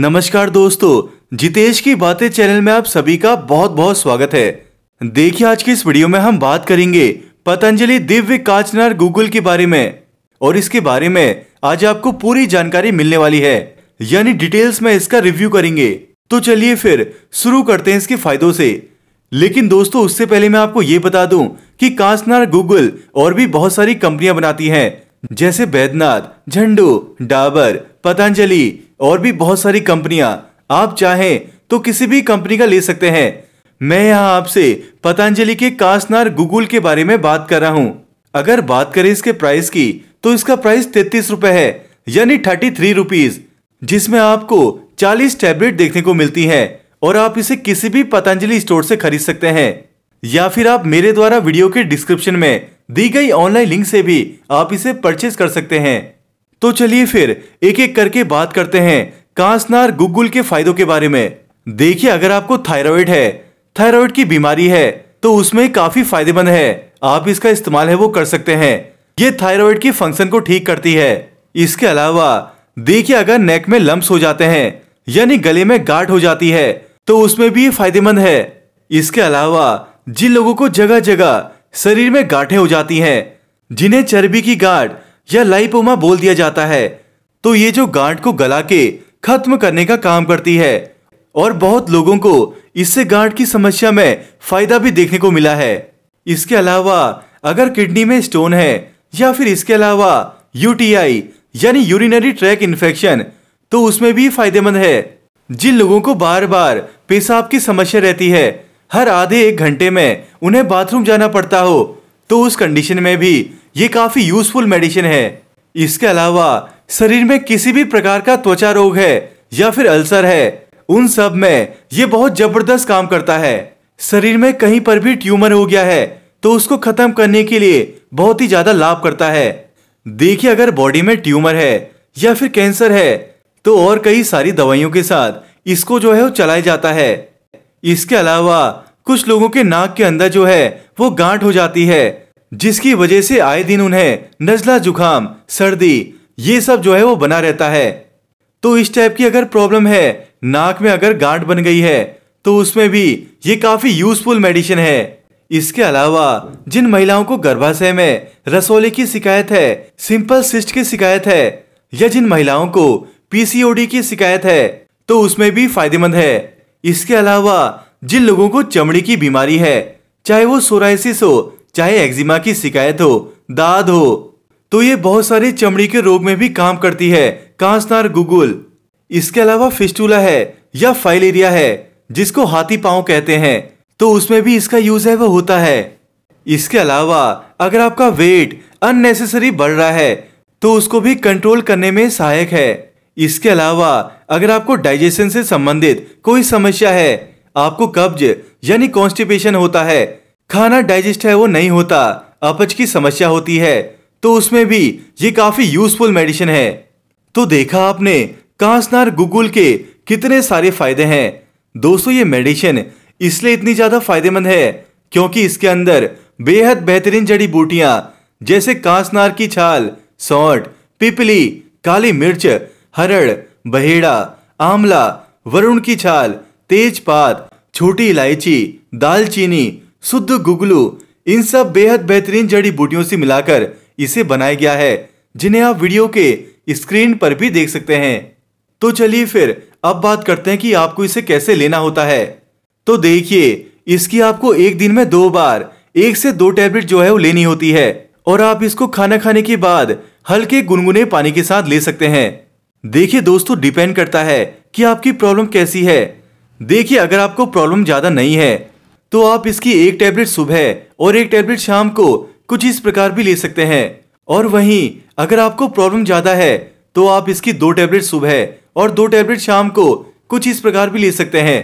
नमस्कार दोस्तों जितेश की बातें चैनल में आप सभी का बहुत बहुत स्वागत है देखिए आज की इस वीडियो में हम बात करेंगे पतंजलि दिव्य काचनार गूगल के बारे में और इसके बारे में आज आपको पूरी जानकारी मिलने वाली है यानी डिटेल्स में इसका रिव्यू करेंगे तो चलिए फिर शुरू करते हैं इसके फायदों से लेकिन दोस्तों उससे पहले मैं आपको ये बता दूं कि कांचनार गूगल और भी बहुत सारी कंपनियां बनाती हैं जैसे बैदनाथ झंडू डाबर पतंजलि और भी बहुत सारी कंपनियां आप चाहें तो किसी भी कंपनी का ले सकते हैं मैं यहाँ आपसे पतंजलि के कासनार गूगल के बारे में बात कर रहा हूँ अगर बात करें इसके प्राइस की तो इसका प्राइस तैतीस रुपए है यानी थर्टी थ्री रुपीज जिसमें आपको चालीस टैबलेट देखने को मिलती है और आप इसे किसी भी पतंजलि स्टोर से खरीद सकते हैं या फिर आप मेरे द्वारा वीडियो के डिस्क्रिप्शन में दी गई ऑनलाइन लिंक से भी आप इसे परचेज कर सकते हैं तो चलिए फिर एक एक करके बात करते हैं कांसनार गुगुल के फायदों के बारे में देखिए अगर आपको थायराइड है थायराइड की बीमारी है तो उसमें काफी फायदेमंद है आप इसका इस्तेमाल है वो कर सकते हैं ये थायराइड की फंक्शन को ठीक करती है इसके अलावा देखिए अगर नेक में लम्ब हो जाते हैं यानी गले में गाठ हो जाती है तो उसमें भी फायदेमंद है इसके अलावा जिन लोगों को जगह जगह शरीर में गाठे हो जाती हैं जिन्हें चर्बी की गाठ या लाइपोमा बोल दिया जाता है तो ये जो गांठ को गला के खत्म करने का काम करती है और बहुत लोगों को इससे गांठ की समस्या में फायदा भी देखने को मिला है इसके अलावा अगर किडनी में स्टोन है या फिर इसके अलावा यूटीआई यानी यूरिनरी ट्रैक इन्फेक्शन तो उसमें भी फायदेमंद है जिन लोगों को बार बार पेशाब की समस्या रहती है हर आधे एक घंटे में उन्हें बाथरूम जाना पड़ता हो तो उस कंडीशन में भी ये काफ़ी यूजफुल मेडिसिन है इसके अलावा शरीर में किसी भी प्रकार का त्वचा रोग है या फिर अल्सर है उन सब में ये बहुत जबरदस्त काम करता है शरीर में कहीं पर भी ट्यूमर हो गया है तो उसको खत्म करने के लिए बहुत ही ज्यादा लाभ करता है देखिए अगर बॉडी में ट्यूमर है या फिर कैंसर है तो और कई सारी दवाइयों के साथ इसको जो है वो चलाया जाता है इसके अलावा कुछ लोगों के नाक के अंदर जो है वो गांठ हो जाती है जिसकी वजह से आए दिन उन्हें नजला जुकाम सर्दी ये सब जो है वो बना रहता है तो इस टाइप की अगर प्रॉब्लम है नाक में अगर गांठ बन गई है तो उसमें भी ये काफी यूजफुल मेडिसिन है इसके अलावा जिन महिलाओं को गर्भाशय में रसोले की शिकायत है सिंपल सिस्ट की शिकायत है या जिन महिलाओं को पीसीओडी की शिकायत है तो उसमें भी फायदेमंद है इसके अलावा जिन लोगों को चमड़ी की बीमारी है चाहे वो सोराइसिस हो चाहे एक्जिमा की शिकायत हो दाद हो तो ये बहुत सारे चमड़ी के रोग में भी काम करती है कांसनार गुगुल इसके अलावा फिस्टूला है या फाइलेरिया है जिसको हाथी पाओ कहते हैं तो उसमें भी इसका यूज है वो होता है इसके अलावा अगर आपका वेट अननेसेसरी बढ़ रहा है तो उसको भी कंट्रोल करने में सहायक है इसके अलावा अगर आपको डाइजेशन से संबंधित कोई समस्या है आपको कब्ज यानी कॉन्स्टिपेशन होता है खाना डाइजेस्ट है वो नहीं होता अपच की समस्या होती है तो उसमें भी ये काफी यूजफुल मेडिसिन है तो देखा आपने कांसनार गुगुल के कितने सारे फायदे हैं दोस्तों ये मेडिसिन इसलिए इतनी ज्यादा फायदेमंद है क्योंकि इसके अंदर बेहद बेहतरीन जड़ी बूटियां जैसे कांसनार की छाल सौट पिपली काली मिर्च हरड़ बहेड़ा आंवला वरुण की छाल तेजपात छोटी इलायची दालचीनी शुद्ध गुगलू इन सब बेहद बेहतरीन जड़ी बूटियों से मिलाकर इसे बनाया गया है जिन्हें आप वीडियो के स्क्रीन पर भी देख सकते हैं तो चलिए फिर अब बात करते हैं कि आपको इसे कैसे लेना होता है तो देखिए इसकी आपको एक दिन में दो बार एक से दो टैबलेट जो है वो लेनी होती है और आप इसको खाना खाने के बाद हल्के गुनगुने पानी के साथ ले सकते हैं देखिए दोस्तों डिपेंड करता है कि आपकी प्रॉब्लम कैसी है देखिए अगर आपको प्रॉब्लम ज़्यादा नहीं है तो आप इसकी एक टैबलेट सुबह और एक टैबलेट शाम को कुछ इस प्रकार भी ले सकते हैं और वहीं अगर आपको प्रॉब्लम ज़्यादा है तो आप इसकी दो टैबलेट सुबह और दो टैबलेट शाम को कुछ इस प्रकार भी ले सकते हैं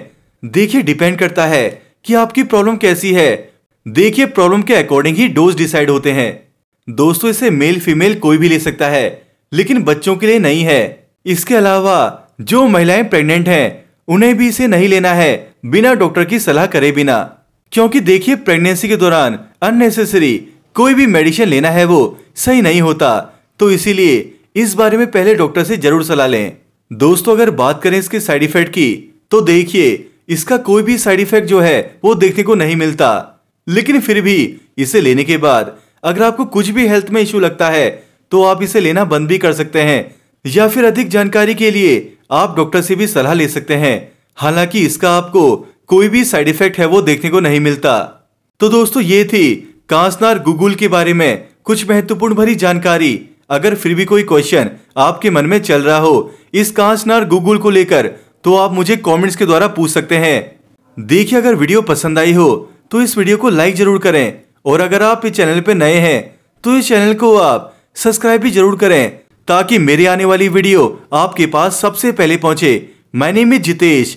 देखिए डिपेंड करता है कि आपकी प्रॉब्लम कैसी है देखिए प्रॉब्लम के अकॉर्डिंग ही डोज डिसाइड होते हैं दोस्तों इसे मेल फीमेल कोई भी ले सकता है लेकिन बच्चों के लिए नहीं है इसके अलावा जो महिलाएं प्रेग्नेंट हैं उन्हें भी इसे नहीं लेना है बिना डॉक्टर की सलाह करे बिना क्योंकि देखिए प्रेगनेंसी के दौरान अननेसेसरी कोई भी मेडिसिन लेना है वो सही नहीं होता तो इसीलिए इस बारे में पहले डॉक्टर से जरूर सलाह लें दोस्तों अगर बात करें इसके साइड इफेक्ट की तो देखिए इसका कोई भी साइड इफेक्ट जो है वो देखने को नहीं मिलता लेकिन फिर भी इसे लेने के बाद अगर आपको कुछ भी हेल्थ में इश्यू लगता है तो आप इसे लेना बंद भी कर सकते हैं या फिर अधिक जानकारी के लिए आप डॉक्टर से भी सलाह ले सकते हैं हालांकि इसका आपको कोई भी साइड इफेक्ट है वो देखने को नहीं मिलता तो दोस्तों ये थी कांसनार गूगल के बारे में कुछ महत्वपूर्ण भरी जानकारी अगर फिर भी कोई क्वेश्चन आपके मन में चल रहा हो इस कांसनार गूगल को लेकर तो आप मुझे कमेंट्स के द्वारा पूछ सकते हैं देखिए अगर वीडियो पसंद आई हो तो इस वीडियो को लाइक जरूर करें और अगर आप इस चैनल पर नए हैं तो इस चैनल को आप सब्सक्राइब भी जरूर करें ताकि मेरी आने वाली वीडियो आपके पास सबसे पहले पहुंचे मैंने में जितेश